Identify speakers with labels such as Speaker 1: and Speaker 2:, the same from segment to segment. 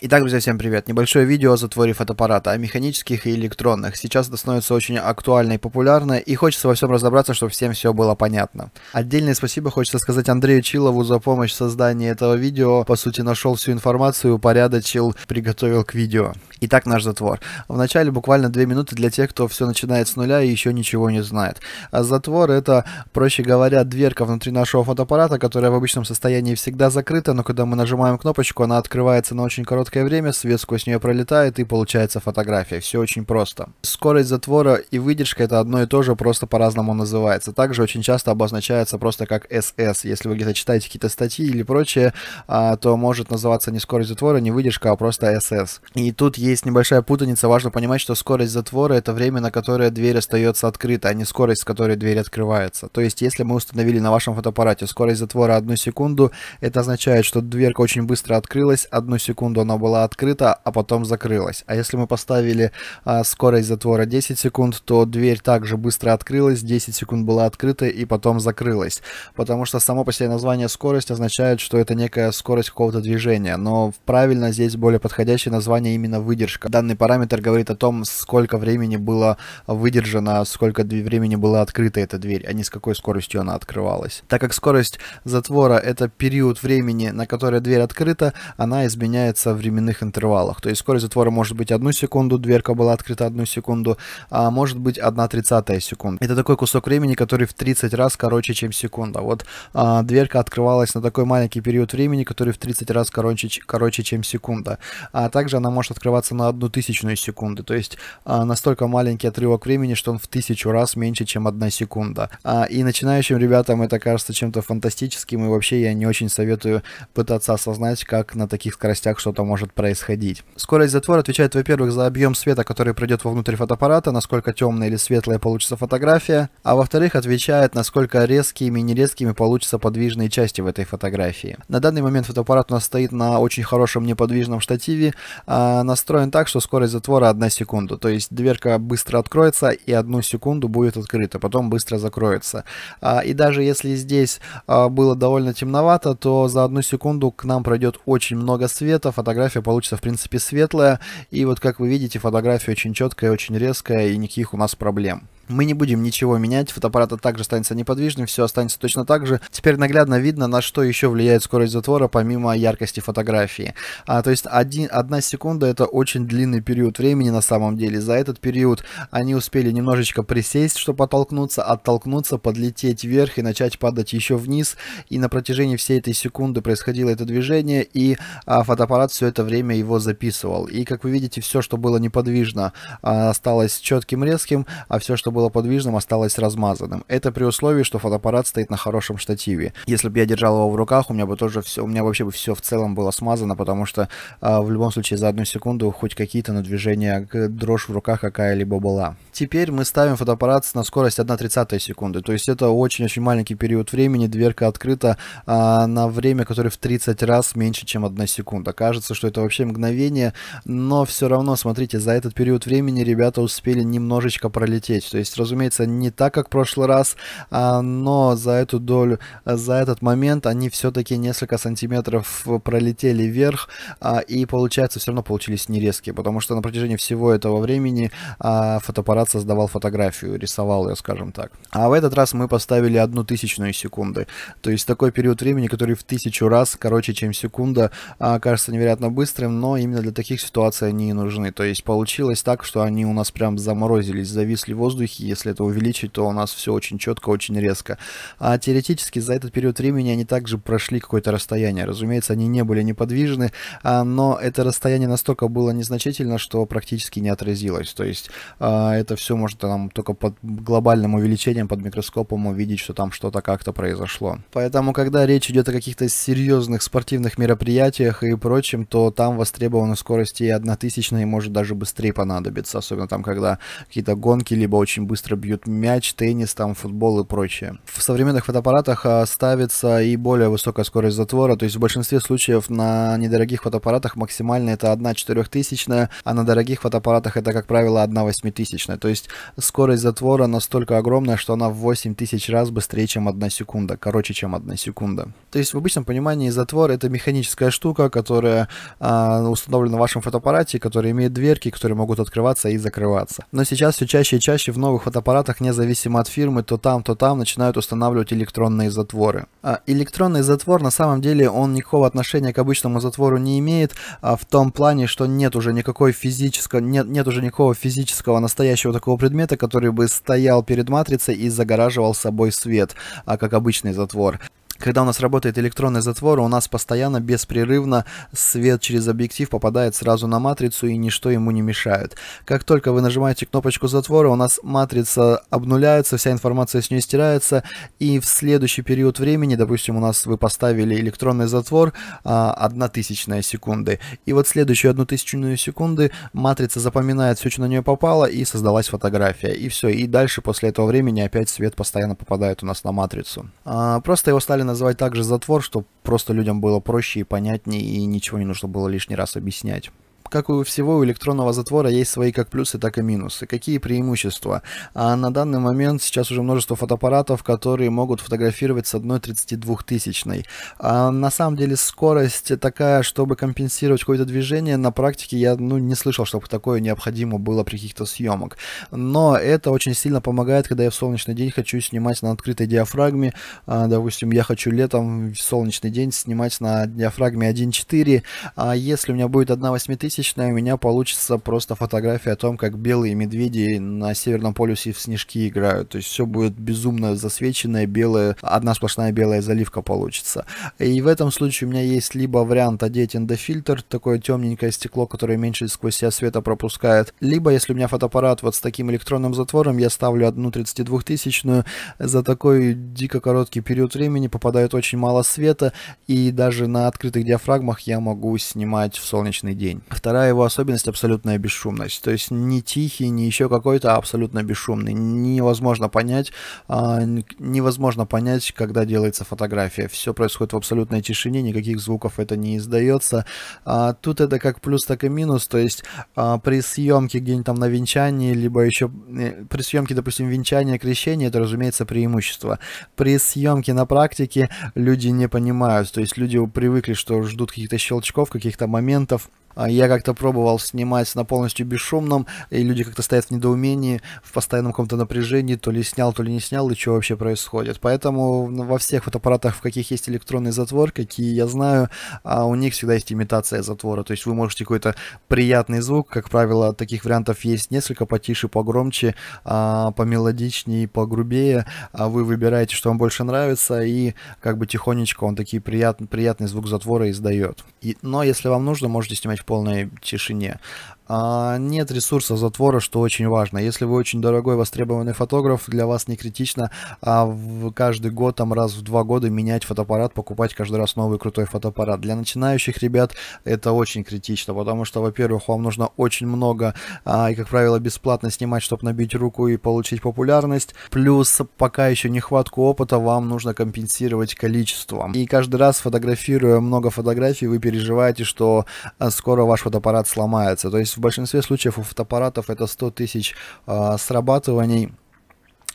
Speaker 1: Итак, друзья, всем привет. Небольшое видео о затворе фотоаппарата, о механических и электронных. Сейчас это становится очень актуально и популярно, и хочется во всем разобраться, чтобы всем все было понятно. Отдельное спасибо хочется сказать Андрею Чилову за помощь в создании этого видео. По сути, нашел всю информацию, упорядочил, приготовил к видео. Итак, наш затвор. Вначале буквально 2 минуты для тех, кто все начинает с нуля и еще ничего не знает. А затвор это, проще говоря, дверка внутри нашего фотоаппарата, которая в обычном состоянии всегда закрыта, но когда мы нажимаем кнопочку, она открывается на очень короткий короткое время свет сквозь нее пролетает и получается фотография. Все очень просто. Скорость затвора и выдержка это одно и то же, просто по-разному называется. Также очень часто обозначается просто как SS. Если вы где-то читаете какие-то статьи или прочее, а, то может называться не скорость затвора, не выдержка, а просто SS. И тут есть небольшая путаница. Важно понимать, что скорость затвора это время, на которое дверь остается открыта, а не скорость, с которой дверь открывается. То есть, если мы установили на вашем фотоаппарате скорость затвора одну секунду, это означает, что дверка очень быстро открылась, одну секунду она была открыта, а потом закрылась. А если мы поставили а, скорость затвора 10 секунд, то дверь также быстро открылась, 10 секунд была открыта и потом закрылась. Потому что само по себе название скорость означает, что это некая скорость какого-то движения. Но правильно здесь более подходящее название именно выдержка. Данный параметр говорит о том, сколько времени было выдержано, сколько времени была открыта эта дверь, а не с какой скоростью она открывалась. Так как скорость затвора это период времени, на которое дверь открыта, она изменяется в временных интервалах. То есть скорость затвора может быть одну секунду, дверка была открыта одну секунду, а может быть 1 тридцатая секунда. Это такой кусок времени, который в 30 раз короче, чем секунда. Вот а, дверка открывалась на такой маленький период времени, который в 30 раз короче, короче чем секунда. А также она может открываться на одну тысячную секунды. То есть а, настолько маленький отрывок времени, что он в тысячу раз меньше, чем одна секунда. А, и начинающим ребятам это кажется чем-то фантастическим, и вообще я не очень советую пытаться осознать, как на таких скоростях что-то может может происходить. Скорость затвора отвечает, во-первых, за объем света, который придет вовнутрь фотоаппарата, насколько темная или светлая получится фотография, а во-вторых, отвечает, насколько резкими и нерезкими получатся подвижные части в этой фотографии. На данный момент фотоаппарат у нас стоит на очень хорошем неподвижном штативе, а настроен так, что скорость затвора 1 секунда, то есть дверка быстро откроется и 1 секунду будет открыта, потом быстро закроется. А, и даже если здесь а, было довольно темновато, то за 1 секунду к нам пройдет очень много света, фотография фотография получится, в принципе, светлая. И вот, как вы видите, фотография очень четкая, очень резкая, и никаких у нас проблем. Мы не будем ничего менять, фотоаппарат также останется неподвижным, все останется точно так же. Теперь наглядно видно, на что еще влияет скорость затвора, помимо яркости фотографии. А, то есть один, одна секунда это очень длинный период времени на самом деле. За этот период они успели немножечко присесть, чтобы оттолкнуться, оттолкнуться, подлететь вверх и начать падать еще вниз. И на протяжении всей этой секунды происходило это движение, и а, фотоаппарат все это время его записывал. И как вы видите, все, что было неподвижно, а, осталось четким резким, а все, что было было подвижным, осталось размазанным. Это при условии, что фотоаппарат стоит на хорошем штативе. Если бы я держал его в руках, у меня бы тоже все, у меня вообще бы все в целом было смазано, потому что э, в любом случае за одну секунду хоть какие-то на движения, дрожь в руках какая-либо была. Теперь мы ставим фотоаппарат на скорость 1,30 секунды, то есть это очень-очень маленький период времени, дверка открыта э, на время, которое в 30 раз меньше, чем 1 секунда. Кажется, что это вообще мгновение, но все равно, смотрите, за этот период времени ребята успели немножечко пролететь, то есть есть, разумеется, не так, как в прошлый раз, а, но за эту долю, за этот момент они все-таки несколько сантиметров пролетели вверх, а, и получается, все равно получились нерезкие, потому что на протяжении всего этого времени а, фотоаппарат создавал фотографию, рисовал ее, скажем так. А в этот раз мы поставили одну тысячную секунды, то есть такой период времени, который в тысячу раз короче, чем секунда, кажется невероятно быстрым, но именно для таких ситуаций они и нужны. То есть получилось так, что они у нас прям заморозились, зависли в воздухе, если это увеличить, то у нас все очень четко, очень резко. А теоретически за этот период времени они также прошли какое-то расстояние. Разумеется, они не были неподвижны, а, но это расстояние настолько было незначительно, что практически не отразилось. То есть а, это все можно там только под глобальным увеличением, под микроскопом увидеть, что там что-то как-то произошло. Поэтому, когда речь идет о каких-то серьезных спортивных мероприятиях и прочем, то там востребованы скорости и однотысячные, может даже быстрее понадобиться, особенно там, когда какие-то гонки, либо очень быстро бьют мяч, теннис, там, футбол и прочее. В современных фотоаппаратах а, ставится и более высокая скорость затвора, то есть в большинстве случаев на недорогих фотоаппаратах максимально это 1 четырехтысячная, а на дорогих фотоаппаратах это, как правило, 1 восьмитысячная. То есть скорость затвора настолько огромная, что она в 8000 раз быстрее, чем 1 секунда, короче, чем 1 секунда. То есть в обычном понимании затвор это механическая штука, которая э, установлена в вашем фотоаппарате, которая имеет дверки, которые могут открываться и закрываться. Но сейчас все чаще и чаще вновь новых фотоаппаратах, независимо от фирмы, то там, то там начинают устанавливать электронные затворы. А, электронный затвор на самом деле он никакого отношения к обычному затвору не имеет, а, в том плане, что нет уже никакой физического, нет, нет уже никакого физического настоящего такого предмета, который бы стоял перед матрицей и загораживал собой свет, а как обычный затвор. Когда у нас работает электронный затвор, у нас постоянно, беспрерывно свет через объектив попадает сразу на матрицу и ничто ему не мешает. Как только вы нажимаете кнопочку затвора, у нас матрица обнуляется, вся информация с нее стирается, и в следующий период времени, допустим, у нас вы поставили электронный затвор а, одна тысячная секунды, и вот следующую одну тысячную секунды матрица запоминает все, что на нее попало, и создалась фотография, и все, и дальше после этого времени опять свет постоянно попадает у нас на матрицу. А, просто его стали назвать также затвор, чтобы просто людям было проще и понятнее, и ничего не нужно было лишний раз объяснять как и у всего у электронного затвора есть свои как плюсы, так и минусы. Какие преимущества? А на данный момент сейчас уже множество фотоаппаратов, которые могут фотографировать с одной 32-тысячной. А на самом деле скорость такая, чтобы компенсировать какое-то движение, на практике я ну, не слышал, чтобы такое необходимо было при каких-то съемок. Но это очень сильно помогает, когда я в солнечный день хочу снимать на открытой диафрагме. А, допустим, я хочу летом в солнечный день снимать на диафрагме 1.4. А если у меня будет 1.8 тысяч, реалистично, у меня получится просто фотография о том, как белые медведи на Северном полюсе в снежки играют. То есть все будет безумно засвеченное, белое, одна сплошная белая заливка получится. И в этом случае у меня есть либо вариант одеть эндофильтр, такое темненькое стекло, которое меньше сквозь себя света пропускает, либо если у меня фотоаппарат вот с таким электронным затвором, я ставлю одну 32 тысячную, за такой дико короткий период времени попадает очень мало света, и даже на открытых диафрагмах я могу снимать в солнечный день. Вторая его особенность – абсолютная бесшумность. То есть не тихий, не еще какой-то, а абсолютно бесшумный. Невозможно понять, а, невозможно понять, когда делается фотография. Все происходит в абсолютной тишине, никаких звуков это не издается. А, тут это как плюс, так и минус. То есть а, при съемке где-нибудь там на венчании, либо еще э, при съемке, допустим, венчания, крещения, это, разумеется, преимущество. При съемке на практике люди не понимают. То есть люди привыкли, что ждут каких-то щелчков, каких-то моментов. А я как-то пробовал снимать на полностью бесшумном, и люди как-то стоят в недоумении, в постоянном каком-то напряжении, то ли снял, то ли не снял, и что вообще происходит. Поэтому во всех вот аппаратах, в каких есть электронный затвор, какие я знаю, а у них всегда есть имитация затвора. То есть вы можете какой-то приятный звук, как правило, таких вариантов есть несколько, потише, погромче, а, помелодичнее, погрубее. Вы выбираете, что вам больше нравится, и как бы тихонечко он такие прият, приятный звук затвора издает. И, но если вам нужно, можете снимать в полной тишине. А, нет ресурса затвора, что очень важно. Если вы очень дорогой, востребованный фотограф, для вас не критично а в каждый год, там раз в два года менять фотоаппарат, покупать каждый раз новый крутой фотоаппарат. Для начинающих ребят это очень критично, потому что, во-первых, вам нужно очень много а, и, как правило, бесплатно снимать, чтобы набить руку и получить популярность. Плюс пока еще нехватку опыта вам нужно компенсировать количеством. И каждый раз, фотографируя много фотографий, вы переживаете, что а, скоро ваш фотоаппарат сломается. То есть в большинстве случаев у фотоаппаратов это 100 тысяч э, срабатываний.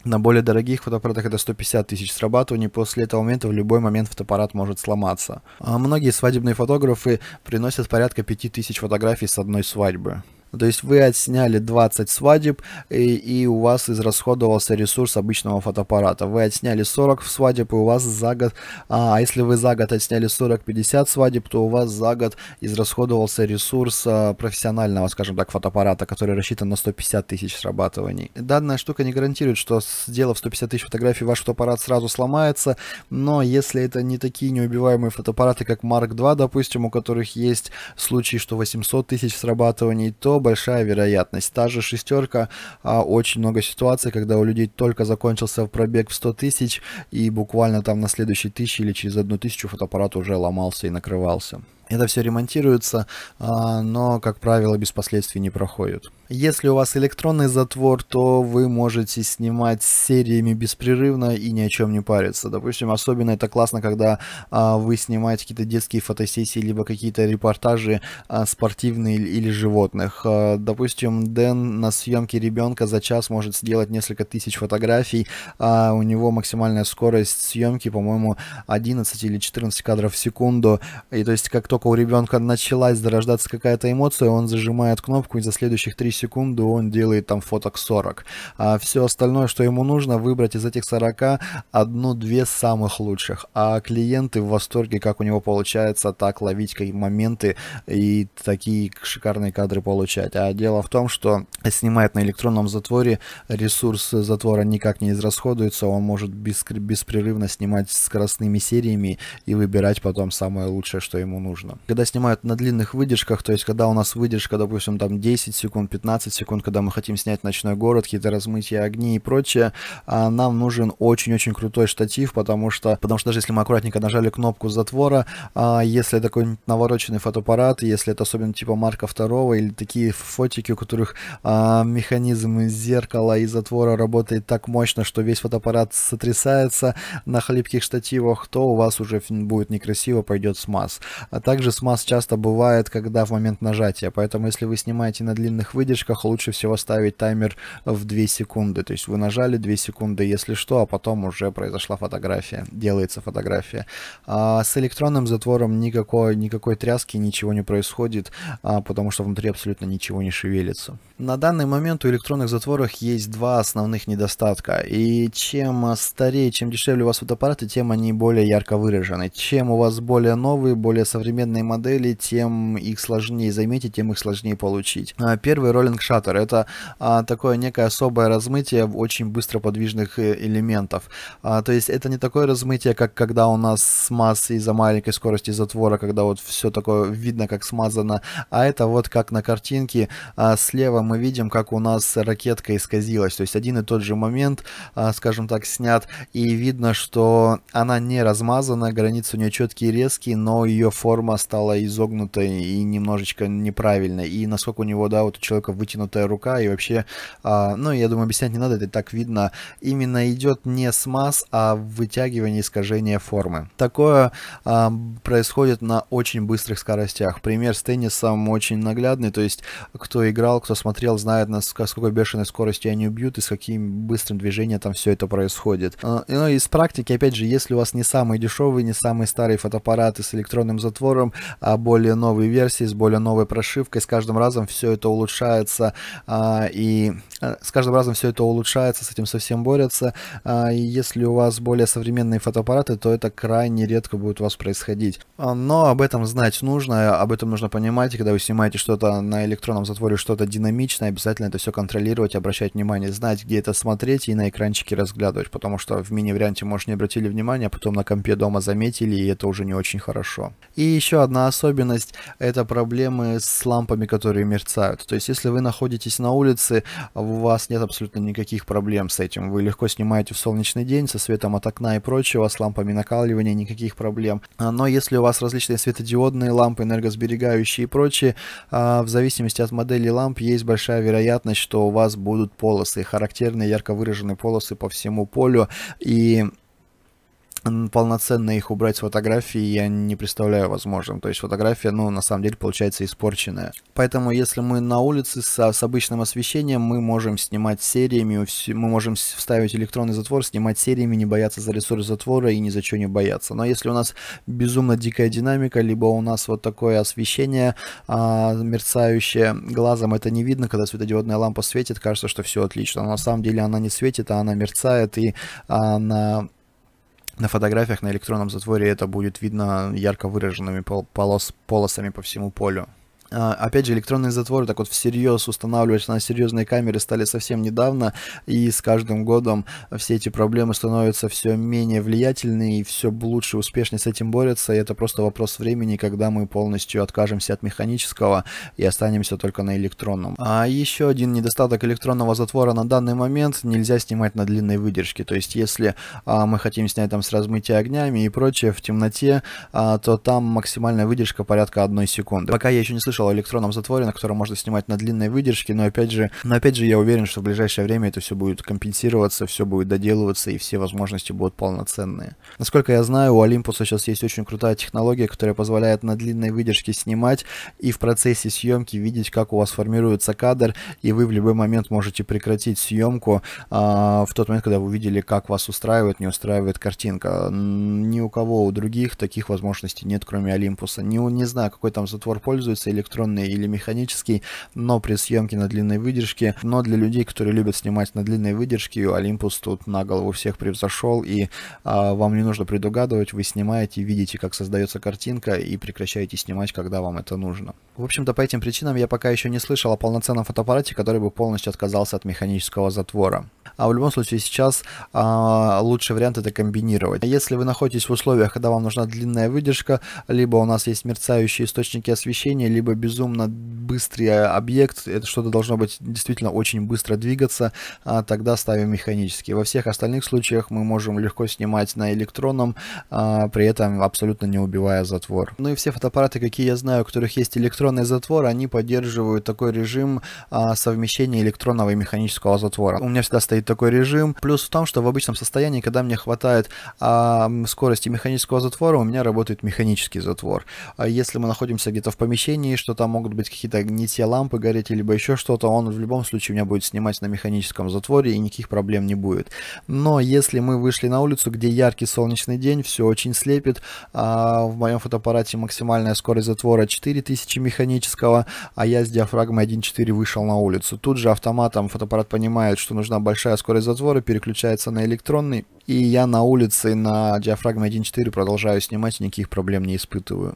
Speaker 1: На более дорогих фотоаппаратах это 150 тысяч срабатываний, после этого момента в любой момент фотоаппарат может сломаться. А многие свадебные фотографы приносят порядка 5000 фотографий с одной свадьбы. Ну, то есть вы отсняли 20 свадеб, и, и у вас израсходовался ресурс обычного фотоаппарата. Вы отсняли 40 свадеб, и у вас за год... А, а если вы за год отсняли 40-50 свадеб, то у вас за год израсходовался ресурс а, профессионального, скажем так, фотоаппарата, который рассчитан на 150 тысяч срабатываний. Данная штука не гарантирует, что сделав 150 тысяч фотографий, ваш фотоаппарат сразу сломается, но если это не такие неубиваемые фотоаппараты, как Mark 2, допустим, у которых есть случай, что 800 тысяч срабатываний, то большая вероятность. Та же шестерка, а, очень много ситуаций, когда у людей только закончился пробег в 100 тысяч, и буквально там на следующей тысяче или через одну тысячу фотоаппарат уже ломался и накрывался. Это все ремонтируется, а, но, как правило, без последствий не проходит. Если у вас электронный затвор, то вы можете снимать сериями беспрерывно и ни о чем не париться. Допустим, особенно это классно, когда а, вы снимаете какие-то детские фотосессии, либо какие-то репортажи а, спортивные или животных. А, допустим, Дэн на съемке ребенка за час может сделать несколько тысяч фотографий, а у него максимальная скорость съемки, по-моему, 11 или 14 кадров в секунду. И то есть, как только у ребенка началась зарождаться какая-то эмоция, он зажимает кнопку и за следующих 3 секунды секунду он делает там фоток 40. А все остальное, что ему нужно, выбрать из этих 40 одну-две самых лучших. А клиенты в восторге, как у него получается так ловить какие моменты и такие шикарные кадры получать. А дело в том, что снимает на электронном затворе, ресурс затвора никак не израсходуется, он может беспрерывно снимать скоростными сериями и выбирать потом самое лучшее, что ему нужно. Когда снимают на длинных выдержках, то есть когда у нас выдержка, допустим, там 10 секунд, 15 15 секунд, когда мы хотим снять ночной город, какие-то размытия огней и прочее, а, нам нужен очень-очень крутой штатив, потому что, потому что даже если мы аккуратненько нажали кнопку затвора, а, если это какой-нибудь навороченный фотоаппарат, если это особенно типа Марка Второго или такие фотики, у которых а, механизм зеркала и затвора работает так мощно, что весь фотоаппарат сотрясается на хлипких штативах, то у вас уже будет некрасиво, пойдет смаз. А также смаз часто бывает, когда в момент нажатия, поэтому если вы снимаете на длинных выдержках, задержках лучше всего ставить таймер в 2 секунды. То есть вы нажали 2 секунды, если что, а потом уже произошла фотография, делается фотография. А с электронным затвором никакой, никакой тряски, ничего не происходит, а, потому что внутри абсолютно ничего не шевелится. На данный момент у электронных затворов есть два основных недостатка. И чем старее, чем дешевле у вас фотоаппараты, тем они более ярко выражены. Чем у вас более новые, более современные модели, тем их сложнее заметить, тем их сложнее получить. А первый роль Rolling Shutter. Это а, такое некое особое размытие очень быстро подвижных э, элементов. А, то есть это не такое размытие, как когда у нас смаз из-за маленькой скорости затвора, когда вот все такое видно, как смазано. А это вот как на картинке а, слева мы видим, как у нас ракетка исказилась. То есть один и тот же момент, а, скажем так, снят. И видно, что она не размазана, границы у нее четкие и резкие, но ее форма стала изогнутой и немножечко неправильной. И насколько у него, да, вот у человека вытянутая рука и вообще, а, ну, я думаю, объяснять не надо, это так видно. Именно идет не смаз, а вытягивание искажения формы. Такое а, происходит на очень быстрых скоростях. Пример с теннисом очень наглядный, то есть кто играл, кто смотрел, знает, насколько, сколько бешеной скоростью они убьют, и с каким быстрым движением там все это происходит. А, ну, из практики, опять же, если у вас не самые дешевые, не самые старые фотоаппараты с электронным затвором, а более новые версии с более новой прошивкой, с каждым разом все это улучшает улучшается, а, и э, с каждым разом все это улучшается, с этим совсем борются. А, если у вас более современные фотоаппараты, то это крайне редко будет у вас происходить. А, но об этом знать нужно, об этом нужно понимать, когда вы снимаете что-то на электронном затворе, что-то динамичное, обязательно это все контролировать, обращать внимание, знать, где это смотреть и на экранчике разглядывать, потому что в мини-варианте, может, не обратили внимания, а потом на компе дома заметили, и это уже не очень хорошо. И еще одна особенность – это проблемы с лампами, которые мерцают. То есть, если вы находитесь на улице, у вас нет абсолютно никаких проблем с этим. Вы легко снимаете в солнечный день со светом от окна и прочего, с лампами накаливания никаких проблем. А, но если у вас различные светодиодные лампы, энергосберегающие и прочие, а, в зависимости от модели ламп есть большая вероятность, что у вас будут полосы, характерные ярко выраженные полосы по всему полю. И полноценно их убрать с фотографии я не представляю возможным. То есть фотография, ну, на самом деле, получается испорченная. Поэтому, если мы на улице с, с обычным освещением, мы можем снимать сериями, мы можем вставить электронный затвор, снимать сериями, не бояться за ресурс затвора и ни за что не бояться. Но если у нас безумно дикая динамика, либо у нас вот такое освещение а, мерцающее глазом, это не видно, когда светодиодная лампа светит, кажется, что все отлично. Но на самом деле она не светит, а она мерцает, и а, на на фотографиях на электронном затворе это будет видно ярко выраженными полос полосами по всему полю. А, опять же, электронные затворы так вот всерьез устанавливать на серьезные камеры стали совсем недавно, и с каждым годом все эти проблемы становятся все менее влиятельны, и все лучше, успешнее с этим борются, и это просто вопрос времени, когда мы полностью откажемся от механического и останемся только на электронном. А еще один недостаток электронного затвора на данный момент – нельзя снимать на длинной выдержке, то есть если а, мы хотим снять там с размытия огнями и прочее в темноте, а, то там максимальная выдержка порядка одной секунды. Пока я еще не слышал слышал о электронном затворе, на котором можно снимать на длинные выдержки, но опять же, но опять же я уверен, что в ближайшее время это все будет компенсироваться, все будет доделываться и все возможности будут полноценные. Насколько я знаю, у Olympus сейчас есть очень крутая технология, которая позволяет на длинной выдержке снимать и в процессе съемки видеть, как у вас формируется кадр, и вы в любой момент можете прекратить съемку э, а, в тот момент, когда вы увидели, как вас устраивает, не устраивает картинка. Ни у кого у других таких возможностей нет, кроме Олимпуса. Не, не знаю, какой там затвор пользуется, электронный электронный или механический, но при съемке на длинной выдержке. Но для людей, которые любят снимать на длинной выдержке, Olympus тут на голову всех превзошел, и а, вам не нужно предугадывать, вы снимаете, видите, как создается картинка, и прекращаете снимать, когда вам это нужно. В общем-то, по этим причинам я пока еще не слышал о полноценном фотоаппарате, который бы полностью отказался от механического затвора. А в любом случае сейчас а, лучший вариант это комбинировать. Если вы находитесь в условиях, когда вам нужна длинная выдержка, либо у нас есть мерцающие источники освещения, либо безумно быстрый а, объект, это что-то должно быть действительно очень быстро двигаться, а, тогда ставим механический. Во всех остальных случаях мы можем легко снимать на электронном, а, при этом абсолютно не убивая затвор. Ну и все фотоаппараты, какие я знаю, у которых есть электронный затвор, они поддерживают такой режим а, совмещения электронного и механического затвора. У меня всегда стоит стоит такой режим. Плюс в том, что в обычном состоянии, когда мне хватает а, скорости механического затвора, у меня работает механический затвор. А если мы находимся где-то в помещении, что там могут быть какие-то не те лампы гореть, либо еще что-то, он в любом случае у меня будет снимать на механическом затворе, и никаких проблем не будет. Но если мы вышли на улицу, где яркий солнечный день, все очень слепит, а в моем фотоаппарате максимальная скорость затвора 4000 механического, а я с диафрагмой 1.4 вышел на улицу. Тут же автоматом фотоаппарат понимает, что нужна большая большая скорость затвора переключается на электронный, и я на улице на диафрагме 1.4 продолжаю снимать никаких проблем не испытываю.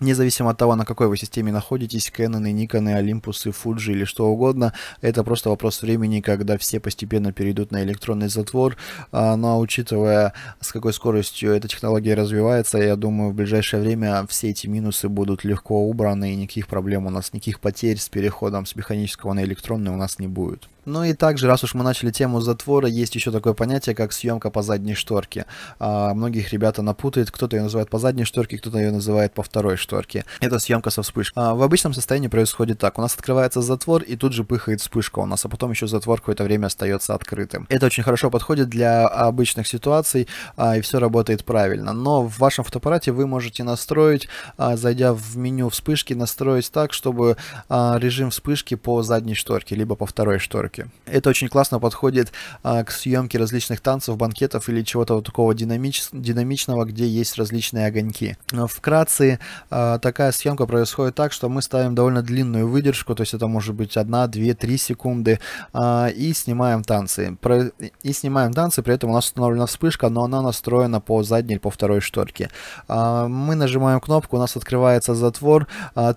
Speaker 1: Независимо от того, на какой вы системе находитесь, Canon, Nikon, Olympus, Fuji или что угодно, это просто вопрос времени, когда все постепенно перейдут на электронный затвор. А, Но ну, а учитывая, с какой скоростью эта технология развивается, я думаю, в ближайшее время все эти минусы будут легко убраны, и никаких проблем у нас, никаких потерь с переходом с механического на электронный у нас не будет. Ну и также, раз уж мы начали тему затвора, есть еще такое понятие, как съемка по задней шторке. А, многих ребята напутает, кто-то ее называет по задней шторке, кто-то ее называет по второй шторке шторки. Это съемка со вспышкой. А в обычном состоянии происходит так. У нас открывается затвор, и тут же пыхает вспышка у нас, а потом еще затвор какое-то время остается открытым. Это очень хорошо подходит для обычных ситуаций, а, и все работает правильно. Но в вашем фотоаппарате вы можете настроить, а, зайдя в меню вспышки, настроить так, чтобы а, режим вспышки по задней шторке, либо по второй шторке. Это очень классно подходит а, к съемке различных танцев, банкетов или чего-то вот такого динамич... динамичного, где есть различные огоньки. Вкратце, а, а, такая съемка происходит так, что мы ставим довольно длинную выдержку, то есть это может быть 1, 2, 3 секунды, а, и снимаем танцы. И снимаем танцы, при этом у нас установлена вспышка, но она настроена по задней или по второй шторке. А, мы нажимаем кнопку, у нас открывается затвор,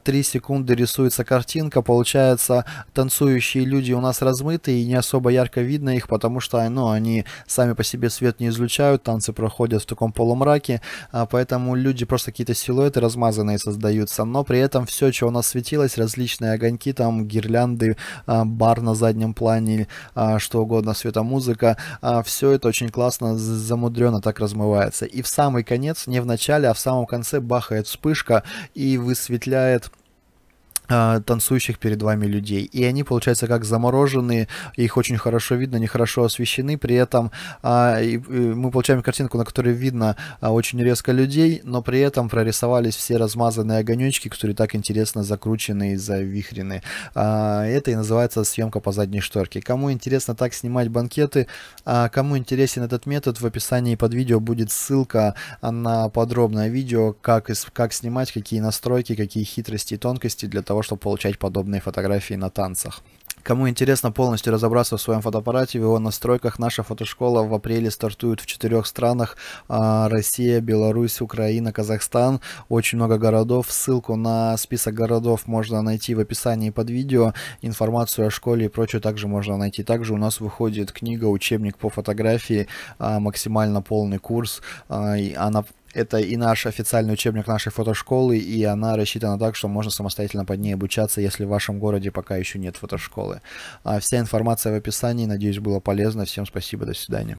Speaker 1: 3 секунды рисуется картинка, получается танцующие люди у нас размыты и не особо ярко видно их, потому что ну, они сами по себе свет не излучают, танцы проходят в таком полумраке, поэтому люди просто какие-то силуэты размазаны наверное, создаются, но при этом все, что у нас светилось, различные огоньки, там гирлянды, а, бар на заднем плане, а, что угодно, светомузыка, а, все это очень классно, замудренно так размывается. И в самый конец, не в начале, а в самом конце бахает вспышка и высветляет а, танцующих перед вами людей. И они, получается, как замороженные, их очень хорошо видно, они хорошо освещены, при этом а, и, и мы получаем картинку, на которой видно а, очень резко людей, но при этом прорисовались все размазанные огонечки, которые так интересно закручены и завихрены. А, это и называется съемка по задней шторке. Кому интересно так снимать банкеты, а, кому интересен этот метод, в описании под видео будет ссылка на подробное видео, как, как снимать, какие настройки, какие хитрости и тонкости для того, чтобы получать подобные фотографии на танцах. Кому интересно полностью разобраться в своем фотоаппарате, в его настройках, наша фотошкола в апреле стартует в четырех странах. А, Россия, Беларусь, Украина, Казахстан. Очень много городов. Ссылку на список городов можно найти в описании под видео. Информацию о школе и прочее также можно найти. Также у нас выходит книга «Учебник по фотографии», а, максимально полный курс. А, она это и наш официальный учебник нашей фотошколы, и она рассчитана так, что можно самостоятельно под ней обучаться, если в вашем городе пока еще нет фотошколы. А вся информация в описании. Надеюсь, было полезно. Всем спасибо. До свидания.